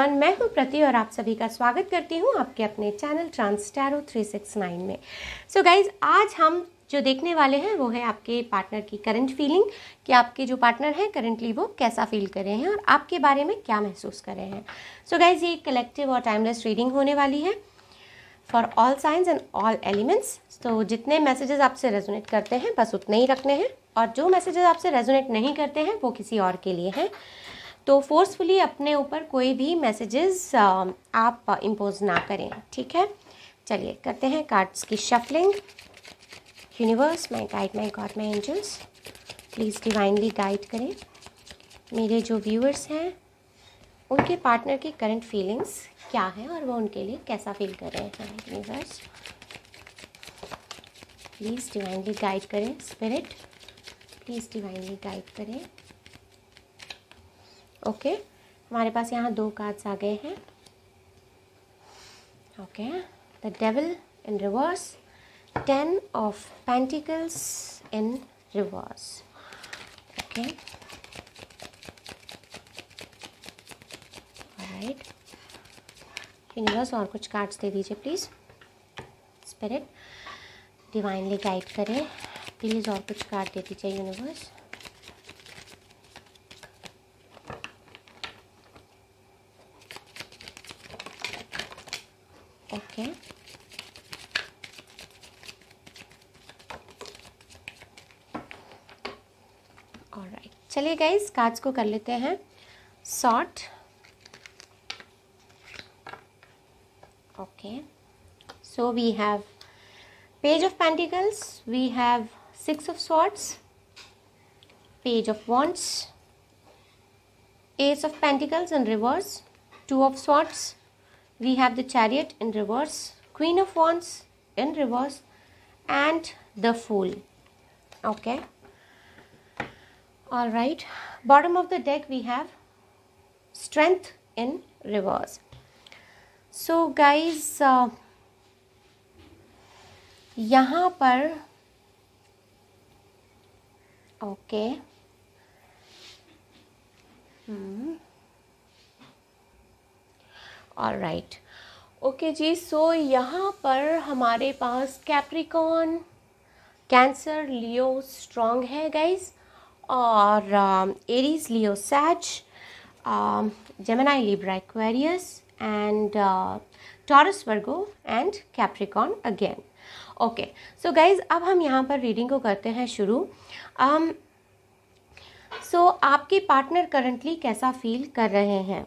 Everyone मैं हूं प्रति और आप सभी का स्वागत करती हूं आपके अपने चैनल ट्रांसटैरो 369 में सो so गाइज आज हम जो देखने वाले हैं वो है आपके पार्टनर की करंट फीलिंग कि आपके जो पार्टनर हैं करंटली वो कैसा फील कर रहे हैं और आपके बारे में क्या महसूस कर रहे हैं सो so गाइज ये कलेक्टिव और टाइमलेस रीडिंग होने वाली है for all science and all elements तो जितने मैसेजेस आपसे रेजोनेट करते हैं बस उतने ही रखने हैं और जो मैसेजेस आपसे रेजोनेट नहीं करते हैं वो किसी और के लिए हैं तो फोर्सफुली अपने ऊपर कोई भी मैसेजेस um, आप इम्पोज uh, ना करें ठीक है चलिए करते हैं कार्ड्स की shuffling universe my guide my god my angels please divinely guide करें मेरे जो व्यूअर्स हैं उनके पार्टनर की करंट फीलिंग्स क्या हैं और वो उनके लिए कैसा फील कर रहे हैं यूनिवर्स प्लीज़ डिवाइनली गाइड करें स्पिरिट प्लीज़ डिवाइनली गाइड करें ओके हमारे पास यहाँ दो कार्ड्स आ गए हैं okay the devil in reverse ten of pentacles in reverse okay right universe और कुछ कार्ड्स दे दीजिए प्लीज़ स्पिरिट डिवाइनली गाइड करें प्लीज़ और कुछ कार्ड दे दीजिए यूनिवर्स packing. Right right. चलिए गाइस कांच को कर लेते हैं short okay so we have page of pentacles we have six of swords page of wands ace of pentacles in reverse two of swords we have the chariot in reverse, queen of wands in reverse and the fool. Okay. Alright. Bottom of the deck we have strength in reverse. So guys, uh, यहाँ पर okay okay. hmm. और right okay जी so यहाँ पर हमारे पास Capricorn Cancer Leo strong है guys और एरीज लियो सैच Gemini Libra Aquarius and Taurus Virgo and Capricorn again okay so guys अब हम यहाँ पर रीडिंग को करते हैं शुरू सो um, so, आपके पार्टनर करंटली कैसा फील कर रहे हैं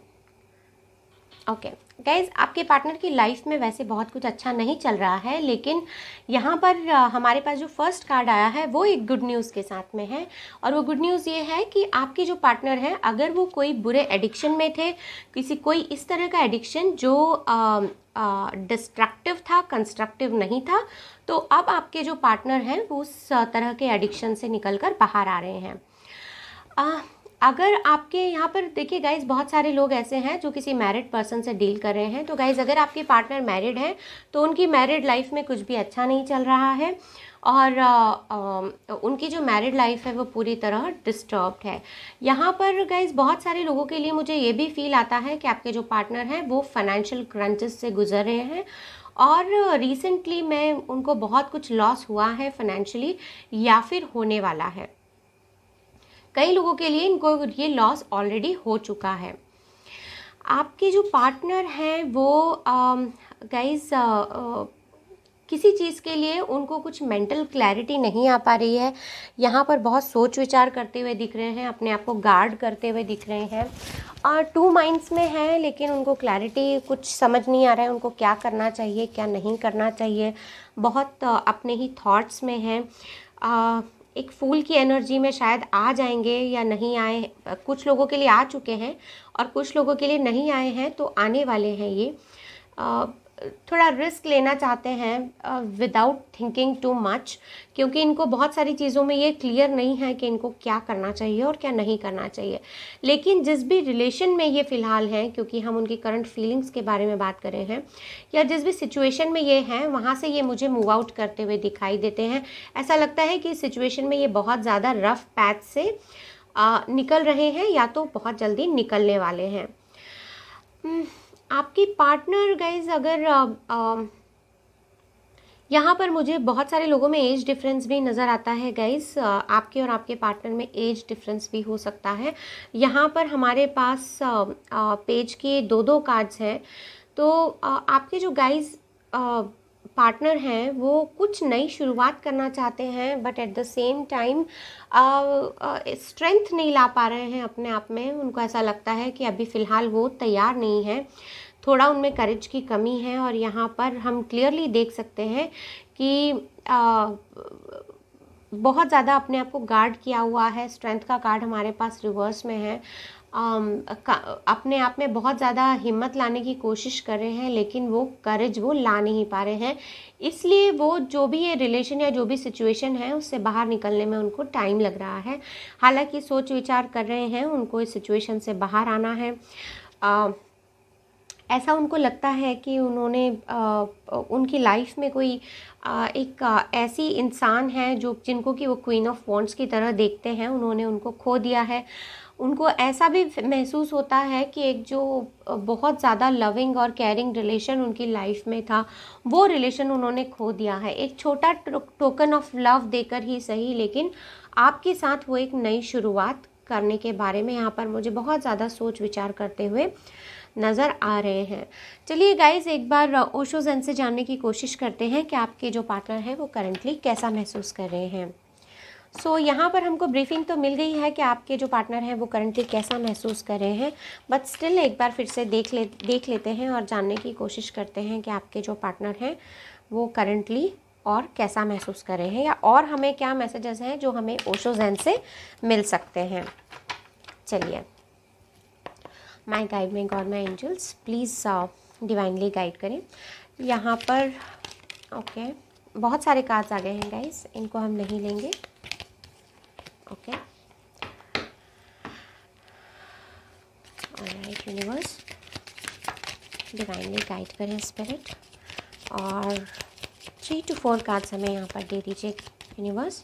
ओके गाइज आपके पार्टनर की लाइफ में वैसे बहुत कुछ अच्छा नहीं चल रहा है लेकिन यहाँ पर हमारे पास जो फर्स्ट कार्ड आया है वो एक गुड न्यूज़ के साथ में है और वो गुड न्यूज़ ये है कि आपके जो पार्टनर हैं अगर वो कोई बुरे एडिक्शन में थे किसी कोई इस तरह का एडिक्शन जो डिस्ट्रक्टिव था कंस्ट्रक्टिव नहीं था तो अब आपके जो पार्टनर हैं वो उस तरह के एडिक्शन से निकल कर बाहर आ रहे हैं अगर आपके यहाँ पर देखिए गाइज बहुत सारे लोग ऐसे हैं जो किसी मैरिड पर्सन से डील कर रहे हैं तो गाइज अगर आपके पार्टनर मैरिड हैं तो उनकी मैरिड लाइफ में कुछ भी अच्छा नहीं चल रहा है और आ, आ, उनकी जो मैरिड लाइफ है वो पूरी तरह डिस्टर्ब्ड है यहाँ पर गाइज बहुत सारे लोगों के लिए मुझे ये भी फील आता है कि आपके जो पार्टनर हैं वो फाइनेंशियल क्रंचेस से गुजर रहे हैं और रिसेंटली मैं उनको बहुत कुछ लॉस हुआ है फाइनेंशियली या फिर होने वाला है कई लोगों के लिए इनको ये लॉस ऑलरेडी हो चुका है आपके जो पार्टनर हैं वो गाइस किसी चीज़ के लिए उनको कुछ मेंटल क्लैरिटी नहीं आ पा रही है यहाँ पर बहुत सोच विचार करते हुए दिख रहे हैं अपने आप को गार्ड करते हुए दिख रहे हैं और टू माइंड्स में हैं लेकिन उनको क्लैरिटी कुछ समझ नहीं आ रहा है उनको क्या करना चाहिए क्या नहीं करना चाहिए बहुत अपने ही थॉट्स में हैं एक फूल की एनर्जी में शायद आ जाएंगे या नहीं आए कुछ लोगों के लिए आ चुके हैं और कुछ लोगों के लिए नहीं आए हैं तो आने वाले हैं ये थोड़ा रिस्क लेना चाहते हैं विदाउट थिंकिंग टू मच क्योंकि इनको बहुत सारी चीज़ों में ये क्लियर नहीं है कि इनको क्या करना चाहिए और क्या नहीं करना चाहिए लेकिन जिस भी रिलेशन में ये फ़िलहाल हैं क्योंकि हम उनकी करंट फीलिंग्स के बारे में बात करें हैं या जिस भी सिचुएशन में ये हैं वहाँ से ये मुझे मूव आउट करते हुए दिखाई देते हैं ऐसा लगता है कि इस सिचुएशन में ये बहुत ज़्यादा रफ पैथ से आ, uh, निकल रहे हैं या तो बहुत जल्दी निकलने वाले हैं hmm. आपके पार्टनर गाइज अगर यहाँ पर मुझे बहुत सारे लोगों में एज डिफरेंस भी नज़र आता है गाइज आपके और आपके पार्टनर में एज डिफरेंस भी हो सकता है यहाँ पर हमारे पास पेज के दो दो कार्ड्स हैं तो आपके जो गाइज पार्टनर हैं वो कुछ नई शुरुआत करना चाहते हैं but at the same time strength नहीं ला पा रहे हैं अपने आप में उनको ऐसा लगता है कि अभी फ़िलहाल वो तैयार नहीं है थोड़ा उनमें करेज की कमी है और यहाँ पर हम क्लियरली देख सकते हैं कि आ, बहुत ज़्यादा अपने आप को गार्ड किया हुआ है स्ट्रेंथ का कार्ड हमारे पास रिवर्स में है Um, अपने आप में बहुत ज़्यादा हिम्मत लाने की कोशिश कर रहे हैं लेकिन वो करेज वो ला नहीं पा रहे हैं इसलिए वो जो भी ये रिलेशन या जो भी सिचुएशन है उससे बाहर निकलने में उनको टाइम लग रहा है हालांकि सोच विचार कर रहे हैं उनको इस सिचुएशन से बाहर आना है आ, ऐसा उनको लगता है कि उन्होंने आ, उनकी लाइफ में कोई आ, एक आ, ऐसी इंसान है जो जिनको कि वो क्वीन ऑफ वॉन्ट्स की तरह देखते हैं उन्होंने उनको खो दिया है उनको ऐसा भी महसूस होता है कि एक जो बहुत ज़्यादा लविंग और केयरिंग रिलेशन उनकी लाइफ में था वो रिलेशन उन्होंने खो दिया है एक छोटा टोकन ऑफ लव देकर ही सही लेकिन आपके साथ वो एक नई शुरुआत करने के बारे में यहाँ पर मुझे बहुत ज़्यादा सोच विचार करते हुए नज़र आ रहे हैं चलिए गाइज एक बार ओशो जन से जानने की कोशिश करते हैं कि आपके जो पार्टनर हैं वो करंटली कैसा महसूस कर रहे हैं सो so, यहाँ पर हमको ब्रीफिंग तो मिल गई है कि आपके जो पार्टनर हैं वो करंटली कैसा महसूस कर रहे हैं बट स्टिल एक बार फिर से देख ले देख लेते हैं और जानने की कोशिश करते हैं कि आपके जो पार्टनर हैं वो करंटली और कैसा महसूस कर रहे हैं या और हमें क्या मैसेजेस हैं जो हमें ओशो जैन से मिल सकते हैं चलिए माई गाइड में god my angels please divinely guide करें यहाँ पर ओके okay, बहुत सारे कार्ड्स आ गए हैं गाइस इनको हम नहीं लेंगे okay all right universe divinely guide kare और थ्री टू फोर कार्ड्स हमें यहाँ पर दे दीजिए universe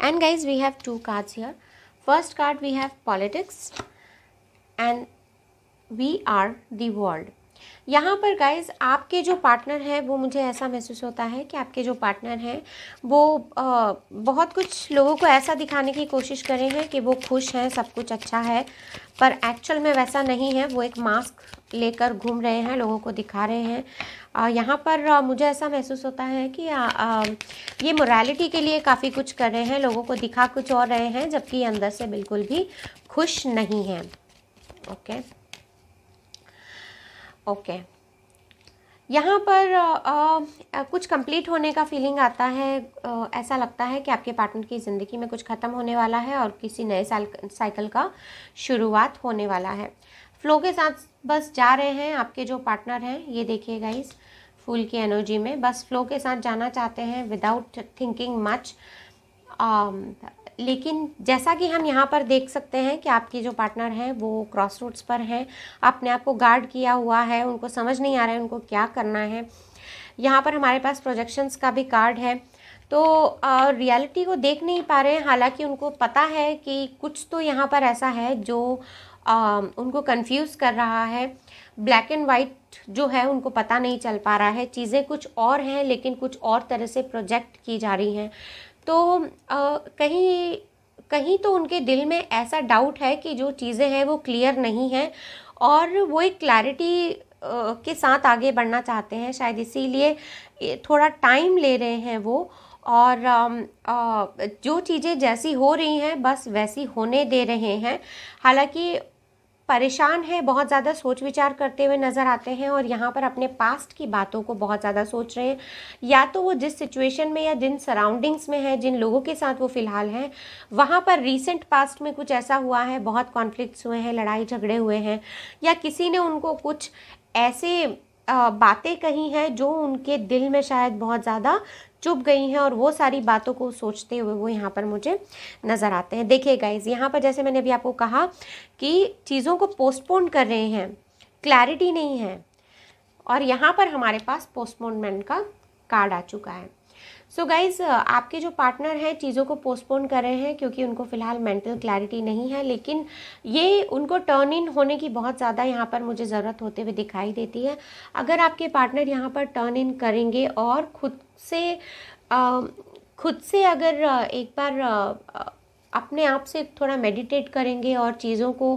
and guys we have two cards here first card we have politics and we are the world यहाँ पर गाइज आपके जो पार्टनर हैं वो मुझे ऐसा महसूस होता है कि आपके जो पार्टनर हैं वो आ, बहुत कुछ लोगों को ऐसा दिखाने की कोशिश रहे हैं कि वो खुश हैं सब कुछ अच्छा है पर एक्चुअल में वैसा नहीं है वो एक मास्क लेकर घूम रहे हैं लोगों को दिखा रहे हैं यहाँ पर आ, मुझे ऐसा महसूस होता है कि आ, आ, ये मोरालिटी के लिए काफ़ी कुछ कर रहे हैं लोगों को दिखा कुछ और रहे हैं जबकि अंदर से बिल्कुल भी खुश नहीं हैं ओके okay? ओके यहाँ पर आ, आ, कुछ कंप्लीट होने का फीलिंग आता है आ, ऐसा लगता है कि आपके पार्टनर की ज़िंदगी में कुछ ख़त्म होने वाला है और किसी नए साल साइकिल का शुरुआत होने वाला है फ्लो के साथ बस जा रहे हैं आपके जो पार्टनर हैं ये देखिए इस फूल की एनर्जी में बस फ्लो के साथ जाना चाहते हैं विदाउट थिंकिंग मच Um, लेकिन जैसा कि हम यहाँ पर देख सकते हैं कि आपकी जो पार्टनर हैं वो क्रॉस रोड्स पर हैं आपने आपको गार्ड किया हुआ है उनको समझ नहीं आ रहा है उनको क्या करना है यहाँ पर हमारे पास प्रोजेक्शंस का भी कार्ड है तो रियलिटी को देख नहीं पा रहे हैं हालांकि उनको पता है कि कुछ तो यहाँ पर ऐसा है जो आ, उनको कंफ्यूज कर रहा है ब्लैक एंड वाइट जो है उनको पता नहीं चल पा रहा है चीज़ें कुछ और हैं लेकिन कुछ और तरह से प्रोजेक्ट की जा रही हैं तो आ, कहीं कहीं तो उनके दिल में ऐसा डाउट है कि जो चीज़ें हैं वो क्लियर नहीं हैं और वो एक क्लैरिटी के साथ आगे बढ़ना चाहते हैं शायद इसीलिए थोड़ा टाइम ले रहे हैं वो और आ, जो चीज़ें जैसी हो रही हैं बस वैसी होने दे रहे हैं हालांकि परेशान हैं बहुत ज़्यादा सोच विचार करते हुए नज़र आते हैं और यहाँ पर अपने पास्ट की बातों को बहुत ज़्यादा सोच रहे हैं या तो वो जिस सिचुएशन में या जिन सराउंडिंग्स में हैं जिन लोगों के साथ वो फ़िलहाल हैं वहाँ पर रिसेंट पास्ट में कुछ ऐसा हुआ है बहुत कॉन्फ्लिक्ट्स हुए हैं लड़ाई झगड़े हुए हैं या किसी ने उनको कुछ ऐसे बातें कही हैं जो उनके दिल में शायद बहुत ज़्यादा चुप गई हैं और वो सारी बातों को सोचते हुए वो यहाँ पर मुझे नज़र आते हैं देखिए गाइज यहाँ पर जैसे मैंने अभी आपको कहा कि चीज़ों को पोस्टपोन कर रहे हैं क्लैरिटी नहीं है और यहाँ पर हमारे पास पोस्टपोनमेंट का कार्ड आ चुका है सो so गाइज़ uh, आपके जो पार्टनर हैं चीज़ों को पोस्टपोन कर रहे हैं क्योंकि उनको फ़िलहाल मेंटल क्लैरिटी नहीं है लेकिन ये उनको टर्न इन होने की बहुत ज़्यादा यहाँ पर मुझे ज़रूरत होते हुए दिखाई देती है अगर आपके पार्टनर यहाँ पर टर्न इन करेंगे और खुद से आ, खुद से अगर एक बार अपने आप से थोड़ा मेडिटेट करेंगे और चीज़ों को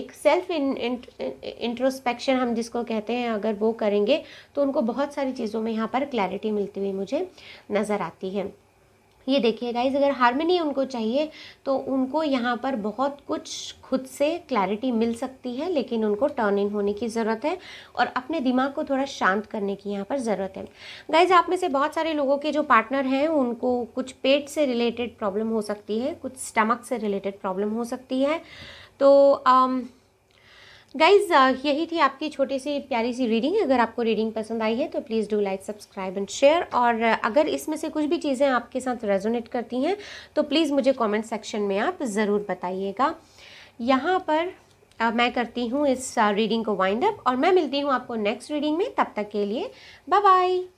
एक सेल्फ इंट्रोस्पेक्शन हम जिसको कहते हैं अगर वो करेंगे तो उनको बहुत सारी चीज़ों में यहाँ पर क्लैरिटी मिलती हुई मुझे नज़र आती है ये देखिए गाइज अगर हारमोनी उनको चाहिए तो उनको यहाँ पर बहुत कुछ खुद से क्लैरिटी मिल सकती है लेकिन उनको टर्न इन होने की ज़रूरत है और अपने दिमाग को थोड़ा शांत करने की यहाँ पर ज़रूरत है गाइज आप में से बहुत सारे लोगों के जो पार्टनर हैं उनको कुछ पेट से रिलेटेड प्रॉब्लम हो सकती है कुछ स्टमक से रिलेटेड प्रॉब्लम हो सकती है तो आम, um, गाइज uh, यही थी आपकी छोटी सी प्यारी सी रीडिंग अगर आपको रीडिंग पसंद आई है तो please do like subscribe and share और uh, अगर इसमें से कुछ भी चीज़ें आपके साथ रेजोनेट करती हैं तो प्लीज़ मुझे कमेंट सेक्शन में आप ज़रूर बताइएगा यहाँ पर आ, uh, मैं करती हूँ इस रीडिंग को वाइंड अप और मैं मिलती हूँ आपको नेक्स्ट रीडिंग में तब तक के लिए बाय बाय